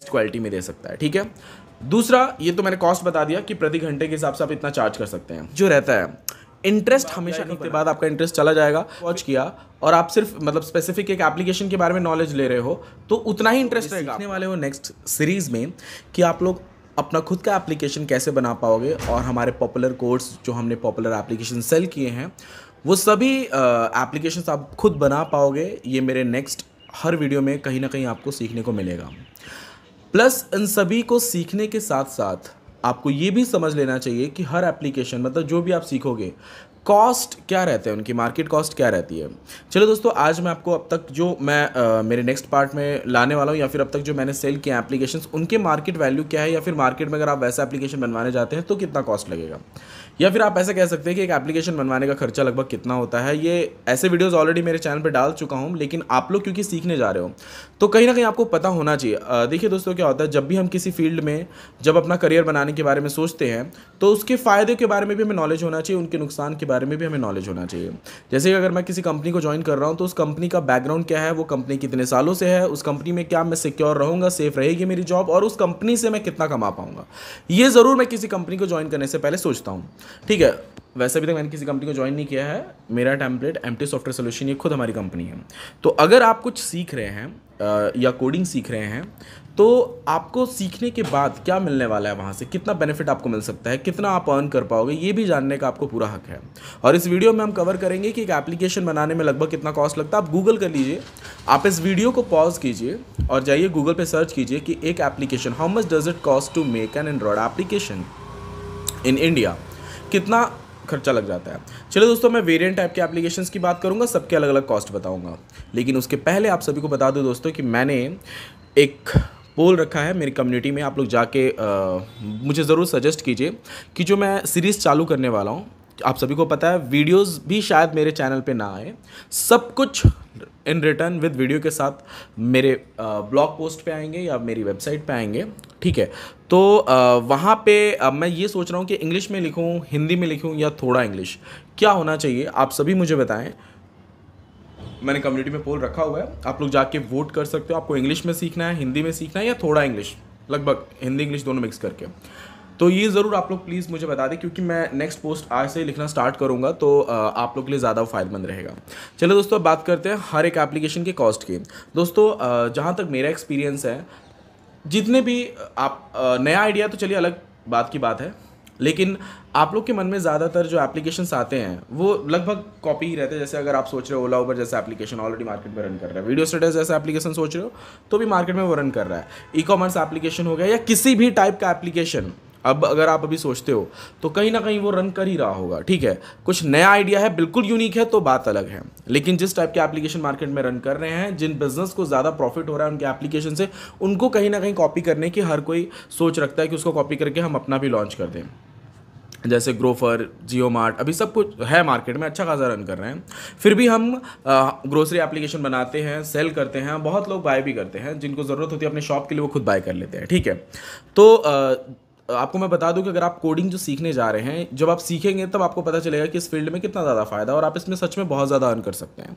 best quality में दे सकता है ठीक है दूसरा ये तो मैंने कॉस्ट बता दिया कि प्रति घंटे के हिसाब से आप इतना चार्ज कर सकते हैं जो रहता है इंटरेस्ट हमेशा तो के बाद आपका इंटरेस्ट चला जाएगा वॉच किया और आप सिर्फ मतलब स्पेसिफिक एक एप्लीकेशन के बारे में नॉलेज ले रहे हो तो उतना ही इंटरेस्ट रहेगा सीखने वाले हो नेक्स्ट सीरीज़ में कि आप लोग अपना खुद का एप्लीकेशन कैसे बना पाओगे और हमारे पॉपुलर कोर्स जो हमने पॉपुलर एप्लीकेशन सेल किए हैं वो सभी एप्लीकेशन आप खुद बना पाओगे ये मेरे नेक्स्ट हर वीडियो में कहीं ना कहीं आपको सीखने को मिलेगा प्लस इन सभी को सीखने के साथ साथ आपको ये भी समझ लेना चाहिए कि हर एप्लीकेशन मतलब जो भी आप सीखोगे कॉस्ट क्या रहते हैं उनकी मार्केट कॉस्ट क्या रहती है चलो दोस्तों आज मैं आपको अब तक जो मैं आ, मेरे नेक्स्ट पार्ट में लाने वाला हूँ या फिर अब तक जो मैंने सेल किए एप्लीकेशन उनके मार्केट वैल्यू क्या है या फिर मार्केट में अगर आप वैसा एप्लीकेशन बनवाने जाते हैं तो कितना कॉस्ट लगेगा या फिर आप ऐसा कह सकते हैं कि एक एप्लीकेशन बनवाने का खर्चा लगभग कितना होता है ये ऐसे वीडियोस ऑलरेडी मेरे चैनल पे डाल चुका हूँ लेकिन आप लोग क्योंकि सीखने जा रहे हो तो कहीं ना कहीं आपको पता होना चाहिए देखिए दोस्तों क्या होता है जब भी हम किसी फील्ड में जब अपना करियर बनाने के बारे में सोचते हैं तो उसके फ़ायदे के बारे में भी हमें नॉलेज होना चाहिए उनके नुकसान के बारे में भी हमें नॉलेज होना चाहिए जैसे कि अगर मैं किसी कंपनी को ज्वाइन कर रहा हूँ तो उस कंपनी का बैकग्राउंड क्या है वो कंपनी कितने सालों से है उस कंपनी में क्या मैं सिक्योर रहूँगा सेफ रहेगी मेरी जॉब और उस कंपनी से मैं कितना कमा पाऊँगा ये ज़रूर मैं किसी कंपनी को ज्वाइन करने से पहले सोचता हूँ ठीक है वैसे अभी तक मैंने किसी कंपनी को ज्वाइन नहीं किया है मेरा टेम्पलेट एम सॉफ्टवेयर सोल्यूशन ये खुद हमारी कंपनी है तो अगर आप कुछ सीख रहे हैं या कोडिंग सीख रहे हैं तो आपको सीखने के बाद क्या मिलने वाला है वहाँ से कितना बेनिफिट आपको मिल सकता है कितना आप अर्न कर पाओगे ये भी जानने का आपको पूरा हक है और इस वीडियो में हम कवर करेंगे कि एक एप्लीकेशन बनाने में लगभग कितना कॉस्ट लगता है आप गूगल कर लीजिए आप इस वीडियो को पॉज कीजिए और जाइए गूगल पर सर्च कीजिए कि एक application how much does it cost to make an android application in India कितना खर्चा लग जाता है चलिए दोस्तों मैं वेरिएंट टाइप के एप्लीकेशन की बात करूंगा सबके अलग अलग कॉस्ट बताऊंगा लेकिन उसके पहले आप सभी को बता दूं दोस्तों कि मैंने एक पोल रखा है मेरी कम्युनिटी में आप लोग जाके आ, मुझे ज़रूर सजेस्ट कीजिए कि जो मैं सीरीज़ चालू करने वाला हूँ आप सभी को पता है वीडियोस भी शायद मेरे चैनल पे ना आए सब कुछ इन रिटर्न विद वीडियो के साथ मेरे ब्लॉग पोस्ट पे आएंगे या मेरी वेबसाइट पे आएंगे ठीक है तो वहाँ पे मैं ये सोच रहा हूँ कि इंग्लिश में लिखूँ हिंदी में लिखूँ या थोड़ा इंग्लिश क्या होना चाहिए आप सभी मुझे बताएं मैंने कम्युनिटी में पोल रखा हुआ है आप लोग जाके वोट कर सकते हो आपको इंग्लिश में सीखना है हिंदी में सीखना है या थोड़ा इंग्लिश लगभग हिंदी इंग्लिश दोनों मिक्स करके तो ये ज़रूर आप लोग प्लीज़ मुझे बता दें क्योंकि मैं नेक्स्ट पोस्ट आज से ही लिखना स्टार्ट करूँगा तो आप लोग के लिए ज़्यादा फ़ायदेमंद रहेगा चलो दोस्तों बात करते हैं हर एक एप्लीकेशन के कॉस्ट की दोस्तों जहाँ तक मेरा एक्सपीरियंस है जितने भी आप नया आइडिया तो चलिए अलग बात की बात है लेकिन आप लोग के मन में ज़्यादातर जो एप्लीकेशंस आते हैं वो लगभग कॉपी ही रहते हैं जैसे अगर आप सोच रहे हो ओला ऊबर जैसा एप्लीकेशन ऑलरेडी मार्केट में रन कर रहा है वीडियो स्टेटस जैसा एप्लीकेशन सोच रहे हो तो भी मार्केट में वो रन कर रहा है ई कॉमर्स एप्लीकेशन हो गया या किसी भी टाइप का एप्लीकेशन अब अगर आप अभी सोचते हो तो कहीं ना कहीं वो रन कर ही रहा होगा ठीक है कुछ नया आइडिया है बिल्कुल यूनिक है तो बात अलग है लेकिन जिस टाइप के एप्लीकेशन मार्केट में रन कर रहे हैं जिन बिजनेस को ज़्यादा प्रॉफिट हो रहा है उनके एप्लीकेशन से उनको कहीं ना कहीं कॉपी करने की हर कोई सोच रखता है कि उसको कॉपी करके हम अपना भी लॉन्च कर दें जैसे ग्रोफर जियो मार्ट अभी सब कुछ है मार्केट में अच्छा खासा रन कर रहे हैं फिर भी हम ग्रोसरी एप्लीकेशन बनाते हैं सेल करते हैं बहुत लोग बाय भी करते हैं जिनको ज़रूरत होती है अपने शॉप के लिए वो खुद बाय कर लेते हैं ठीक है तो आ, आपको मैं बता दूं कि अगर आप कोडिंग जो सीखने जा रहे हैं जब आप सीखेंगे तब आपको पता चलेगा कि इस फील्ड में कितना ज़्यादा फ़ायदा और आप इसमें सच में बहुत ज़्यादा अर्न कर सकते हैं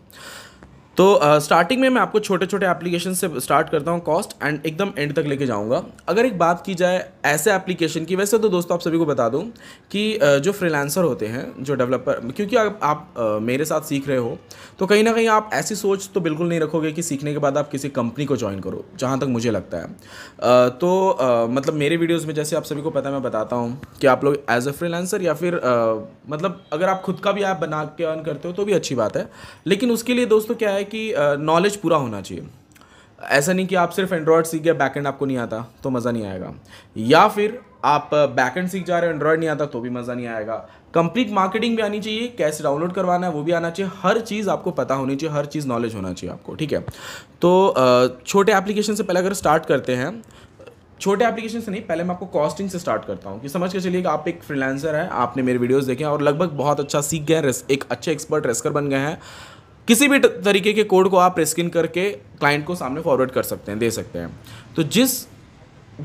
तो स्टार्टिंग में मैं आपको छोटे छोटे एप्लीकेशन से स्टार्ट करता हूँ कॉस्ट एंड एकदम एंड तक लेके जाऊँगा अगर एक बात की जाए ऐसे एप्लीकेशन की वैसे तो दोस्तों आप सभी को बता दूँ कि जो फ्रीलांसर होते हैं जो डेवलपर क्योंकि आप, आप मेरे साथ सीख रहे हो तो कहीं ना कहीं आप ऐसी सोच तो बिल्कुल नहीं रखोगे कि सीखने के बाद आप किसी कंपनी को ज्वाइन करो जहाँ तक मुझे लगता है तो मतलब मेरे वीडियोज़ में जैसे आप सभी को पता है मैं बताता हूँ कि आप लोग एज ए फ्रीलांसर या फिर मतलब अगर आप खुद का भी ऐप बना के अर्न करते हो तो भी अच्छी बात है लेकिन उसके लिए दोस्तों क्या है कि नॉलेज पूरा होना चाहिए ऐसा नहीं कि आप सिर्फ एंड्रॉयड सीख गए बैकएंड आपको नहीं आता तो मज़ा नहीं आएगा या फिर आप बैकएंड सीख जा रहे हो एंड्रॉयड नहीं आता तो भी मज़ा नहीं आएगा कंप्लीट मार्केटिंग भी आनी चाहिए कैसे डाउनलोड करवाना है वो भी आना चाहिए हर चीज़ आपको पता होनी चाहिए हर चीज़ नॉलेज होना चाहिए आपको ठीक है तो छोटे एप्लीकेशन से पहले अगर स्टार्ट करते हैं छोटे एप्लीकेशन से नहीं पहले मैं आपको कॉस्टिंग से स्टार्ट करता हूँ कि समझ के चलिए कि आप एक फ्रीलांसर है आपने मेरे वीडियोस देखे और लगभग बहुत अच्छा सीख गए हैं एक अच्छे एक्सपर्ट रेस्कर बन गए हैं किसी भी तरीके के कोड को आप प्रेस्किन करके क्लाइंट को सामने फॉरवर्ड कर सकते हैं दे सकते हैं तो जिस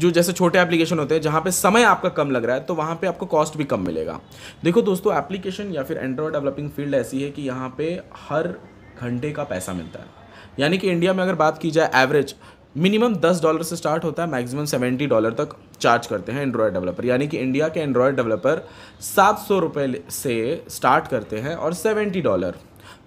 जो जैसे छोटे एप्लीकेशन होते हैं जहाँ पे समय आपका कम लग रहा है तो वहाँ पे आपको कॉस्ट भी कम मिलेगा देखो दोस्तों एप्लीकेशन या फिर एंड्रॉयड डेवलपिंग फील्ड ऐसी है कि यहाँ पे हर घंटे का पैसा मिलता है यानी कि इंडिया में अगर बात की जाए एवरेज मिनिमम दस डॉलर से स्टार्ट होता है मैक्सिमम सेवेंटी डॉलर तक चार्ज करते हैं एंड्रॉयड डेवलपर यानी कि इंडिया के एंड्रॉयड डेवलपर सात सौ रुपये से स्टार्ट करते हैं और सेवेंटी डॉलर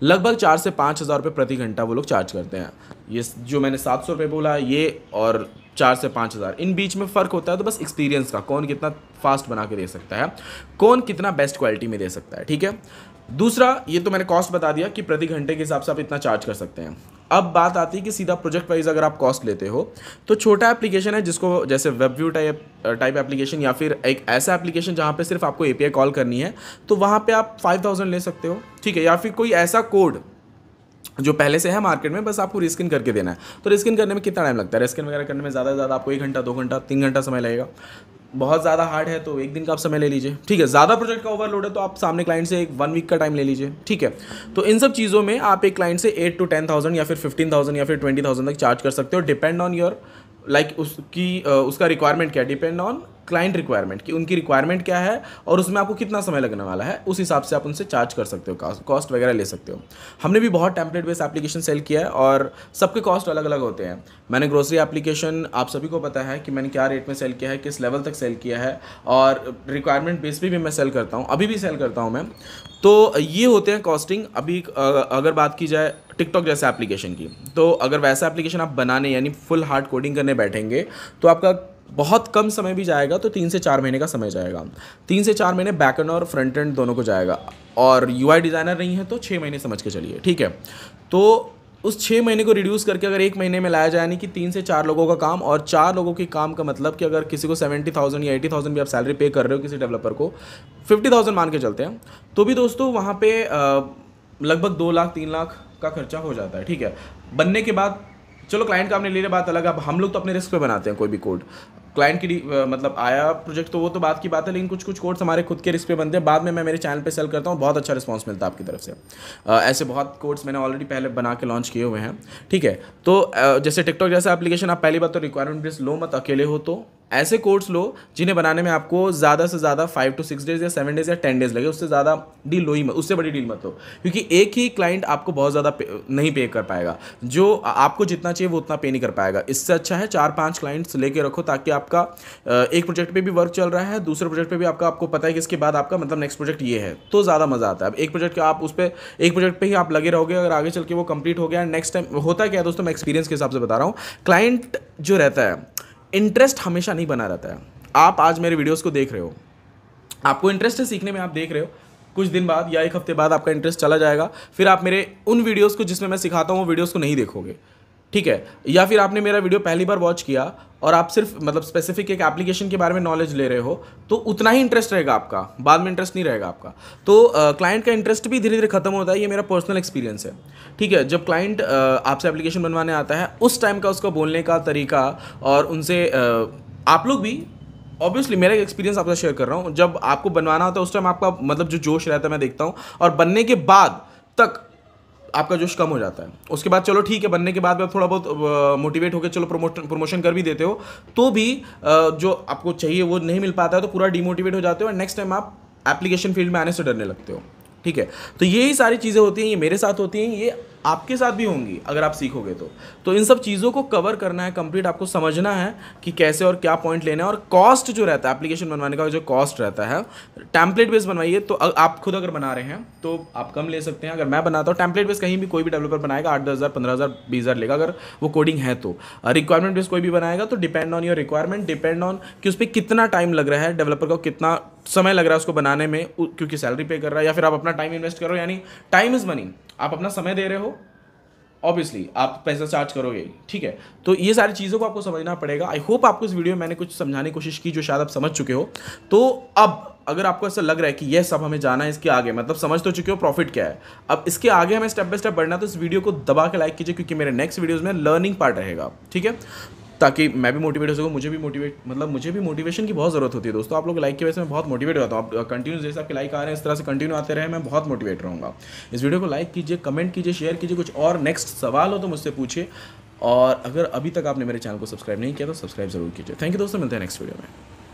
लगभग चार से पाँच हज़ार रुपये प्रति घंटा वो लोग चार्ज करते हैं ये जो मैंने सात सौ रुपये बोला ये और चार से पाँच हज़ार इन बीच में फ़र्क होता है तो बस एक्सपीरियंस का कौन कितना फास्ट बना के दे सकता है कौन कितना बेस्ट क्वालिटी में दे सकता है ठीक है दूसरा ये तो मैंने कॉस्ट बता दिया कि प्रति घंटे के हिसाब से आप इतना चार्ज कर सकते हैं अब बात आती है कि सीधा प्रोजेक्ट वाइज अगर आप कॉस्ट लेते हो तो छोटा एप्लीकेशन है जिसको जैसे web view type type application या फिर एक ऐसा एप्लीकेशन जहाँ पे सिर्फ आपको ए कॉल करनी है तो वहाँ पे आप 5000 ले सकते हो ठीक है या फिर कोई ऐसा कोड जो पहले से है मार्केट में बस आपको रिस्किन करके देना है तो रिस्किन करने में कितना टाइम लगता है रिस्किन वगैरह करने में ज़्यादा से ज़्यादा आपको एक घंटा दो घंटा तीन घंटा समय लगेगा बहुत ज़्यादा हार्ड है तो एक दिन का आप समय ले लीजिए ठीक है ज़्यादा प्रोजेक्ट का ओवरलोड है तो आप सामने क्लाइंट से एक वन वीक का टाइम ले लीजिए ठीक है तो इन सब चीज़ों में आप एक क्लाइंट से एट टू टेन थाउजेंड या फिर फिफ्टीन थाउजेंड या फिर ट्वेंटी थाउजेंड तक चार्ज कर सकते हो डिपेंड ऑन योर लाइक उसकी उसका रिक्वायरमेंट क्या डिपेंड ऑन क्लाइंट रिक्वायरमेंट कि उनकी रिक्वायरमेंट क्या है और उसमें आपको कितना समय लगने वाला है उस हिसाब से आप उनसे चार्ज कर सकते हो कॉस्ट वगैरह ले सकते हो हमने भी बहुत टैंपलेट बेस्ड एप्लीकेशन सेल किया है और सबके कॉस्ट अलग अलग होते हैं मैंने ग्रोसरी एप्लीकेशन आप सभी को पता है कि मैंने क्या रेट में सेल किया है किस लेवल तक सेल किया है और रिक्वायरमेंट बेस भी, भी मैं सेल करता हूँ अभी भी सेल करता हूँ मैं तो ये होते हैं कॉस्टिंग अभी अगर बात की जाए टिकटॉक जैसे एप्लीकेशन की तो अगर वैसा एप्लीकेशन आप बनाने यानी फुल हार्ड कोडिंग करने बैठेंगे तो आपका बहुत कम समय भी जाएगा तो तीन से चार महीने का समय जाएगा तीन से चार महीने बैक एंड और फ्रंट एंड दोनों को जाएगा और यू डिज़ाइनर नहीं है तो छः महीने समझ के चलिए ठीक है तो उस छः महीने को रिड्यूस करके अगर एक महीने में लाया जाए यानी कि तीन से चार लोगों का काम और चार लोगों के काम का मतलब कि अगर किसी को सेवेंटी थाउजेंड या एटी थाउजेंड भी आप सैलरी पे कर रहे हो किसी डेवलपर को फिफ्टी थाउजेंड मान के चलते हैं तो भी दोस्तों वहाँ पे लगभग दो लाख तीन लाख का खर्चा हो जाता है ठीक है बनने के बाद चलो क्लाइंट का आपने ले लिया बात अलग अब हम लोग तो अपने रिस्क पे बनाते हैं कोई भी कोड क्लाइंट की मतलब आया प्रोजेक्ट तो वो तो बात की बात है लेकिन कुछ कुछ कोर्ट्स हमारे खुद के रिस्क पे बनते हैं बाद में मैं मेरे चैनल पे सेल करता हूँ बहुत अच्छा रिस्पॉन्स मिलता है आपकी तरफ से ऐसे बहुत कोर्ट्स मैंने ऑलरेडी पहले बना के लॉन्च किए हुए हैं ठीक है तो जैसे टिकटॉक जैसा एप्लीकेशन आप पहली बात तो रिक्वायरमेंट बेस लो मत अकेले हो तो ऐसे कोर्स लो जिन्हें बनाने में आपको ज़्यादा से ज़्यादा फाइव टू सिक्स डेज या सेवन डेज या टेन डेज लगे उससे ज़्यादा डील लो ही मत उससे बड़ी डील मत लो क्योंकि एक ही क्लाइंट आपको बहुत ज़्यादा नहीं पे कर पाएगा जो आपको जितना चाहिए वो उतना पे नहीं कर पाएगा इससे अच्छा है चार पाँच क्लाइंट्स लेके रखो ताकि आपका एक प्रोजेक्ट पर भी वर्क चल रहा है दूसरे प्रोजेक्ट पर भी आपका आपको पता है कि इसके बाद आपका मतलब नेक्स्ट प्रोजेक्ट ये है तो ज़्यादा मज़ा आता है अब एक प्रोजेक्ट आप उस पर एक प्रोजेक्ट पर ही आप लगे रहोगे अगर आगे चल के वो कंप्लीट हो गया नेक्स्ट टाइम होता क्या है दोस्तों मैं एक्सपीरियंस के हिसाब से बता रहा हूँ क्लाइंट जो रहता है इंटरेस्ट हमेशा नहीं बना रहता है आप आज मेरे वीडियोस को देख रहे हो आपको इंटरेस्ट है सीखने में आप देख रहे हो कुछ दिन बाद या एक हफ्ते बाद आपका इंटरेस्ट चला जाएगा फिर आप मेरे उन वीडियोस को जिसमें मैं सिखाता हूँ वो वीडियोस को नहीं देखोगे ठीक है या फिर आपने मेरा वीडियो पहली बार वॉच किया और आप सिर्फ मतलब स्पेसिफिक एक एप्लीकेशन के बारे में नॉलेज ले रहे हो तो उतना ही इंटरेस्ट रहेगा आपका बाद में इंटरेस्ट नहीं रहेगा आपका तो क्लाइंट का इंटरेस्ट भी धीरे धीरे खत्म होता है ये मेरा पर्सनल एक्सपीरियंस है ठीक है जब क्लाइंट आपसे एप्लीकेशन बनवाने आता है उस टाइम का उसका बोलने का तरीका और उनसे uh, आप लोग भी ऑब्वियसली मेरा एक एक्सपीरियंस आपका शेयर कर रहा हूँ जब आपको बनवाना होता है उस टाइम आपका मतलब जो जोश रहता है मैं देखता हूँ और बनने के बाद तक आपका जोश कम हो जाता है उसके बाद चलो ठीक है बनने के बाद थोड़ा बहुत मोटिवेट होकर चलो प्रमोशन प्रमोशन कर भी देते हो तो भी जो आपको चाहिए वो नहीं मिल पाता है तो पूरा डिमोटिवेट हो जाते हो और नेक्स्ट टाइम आप एप्लीकेशन फील्ड में आने से डरने लगते हो ठीक है तो यही सारी चीज़ें होती हैं ये मेरे साथ होती हैं ये आपके साथ भी होंगी अगर आप सीखोगे तो तो इन सब चीज़ों को कवर करना है कंप्लीट आपको समझना है कि कैसे और क्या पॉइंट लेना है और कॉस्ट जो रहता है एप्लीकेशन बनवाने का जो कॉस्ट रहता है टैम्पलेट बेस बनवाइए तो आप खुद अगर बना रहे हैं तो आप कम ले सकते हैं अगर मैं बनाता हूँ टैम्पलेट बेस कहीं भी कोई भी डेवलपर बनाएगा आठ दस हज़ार पंद्रह हज़ार बीस हज़ार लेगा अगर वो कोडिंग है तो रिक्वायरमेंट बेस कोई भी बनाएगा तो depend on your requirement depend on कि उस पर कितना टाइम लग रहा है डेवलपर को कितना समय लग रहा है उसको बनाने में क्योंकि सैलरी पे कर रहा है या फिर आप अपना टाइम इन्वेस्ट करो यानी टाइम इज़ मनी आप अपना समय दे रहे हो ऑब्वियसली आप पैसा चार्ज करोगे ठीक है तो ये सारी चीज़ों को आपको समझना पड़ेगा आई होप आपको इस वीडियो में मैंने कुछ समझाने की कोशिश की जो शायद आप समझ चुके हो तो अब अगर आपको ऐसा लग रहा है कि ये सब हमें जाना है इसके आगे मतलब समझ तो चुके हो प्रॉफिट क्या है अब इसके आगे हमें स्टेप बाय स्टेप बढ़ना तो इस वीडियो को दबा के लाइक कीजिए क्योंकि मेरे नेक्स्ट वीडियोज़ में लर्निंग पार्ट रहेगा ठीक है ताकि मैं भी मोटिवेट हो सकूँ मुझे भी मोटिवेट मतलब मुझे भी मोटिवेशन की बहुत ज़रूरत होती है दोस्तों आप लोग लाइक की वजह से मैं बहुत मोटिवेट रहता हूँ आप कंटिन्यू uh, जैसे आपके लाइक आ रहे हैं इस तरह से कंटिन्यू आते रहे मैं बहुत मोटिवेट रहूँगा इस वीडियो को लाइक कीजिए कमेंट कीजिए शेयर कीजिए कुछ और नेक्स्ट सवाल हो तो मुझसे पूछिए और अगर अभी तक आपने मेरे चैनल को सब्सक्राइब नहीं किया तो सब्सक्राइब जरूर कीजिए थैंक यू दोस्तों मिलते हैं नेक्स्ट वीडियो में